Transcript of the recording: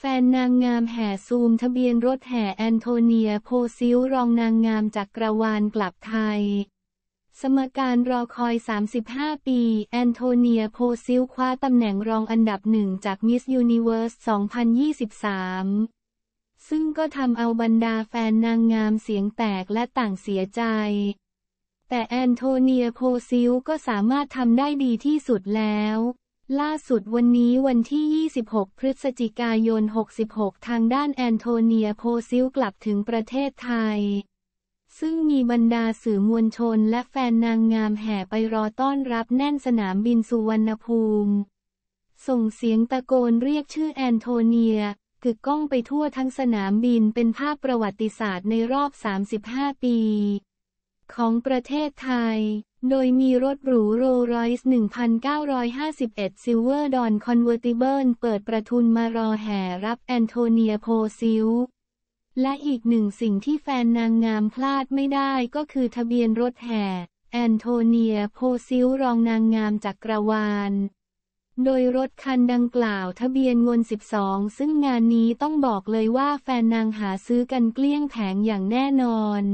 แฟนนางงามแห่ซูมทะเบียนรถแห่แอนโทเนียโพซิลรองนางงามจากกระวานกลับไทย สมการรอคอย 35 ปี แอนโทเนียโพซิลคว้าตำแหน่งรองอันดับหนึ่งจากมิสยูนิเวิร์ส2023 ซึ่งก็ทำเอาบรรดาแฟนนางงามเสียงแตกและต่างเสียใจ แต่แอนโทเนียโพซิลก็สามารถทำได้ดีที่สุดแล้วล่าสุดวันนี้วันที่ 26 พฤศจิกายน 66 ทางด้านแอนโทเนียโพซิลกลับถึงประเทศไทย ซึ่งมีบรรดาสื่อมวลชนและแฟนนางงามแห่ไปรอต้อนรับแน่นสนามบินสุวรรณภูมิ ส่งเสียงตะโกนเรียกชื่อแอนโทเนียกึกก้องไปทั่วทั้งสนามบินเป็นภาพประวัติศาสตร์ในรอบ 35 ปี ของประเทศไทยโดยมีรถหรูโรลส์รอยซ์1951 Silver Dawn Convertible เปิดประทุนมารอแห่รับแอนโทเนียโพซิลและอีกหนึ่งสิ่งที่แฟนนางงามพลาดไม่ได้ก็คือทะเบียนรถแห่แอนโทเนียโพซิลรองนางงามจากกระวาน โดยรถคันดังกล่าวทะเบียนงน12 ซึ่งงานนี้ต้องบอกเลยว่าแฟนนางหาซื้อกันเกลี้ยงแผงอย่างแน่นอน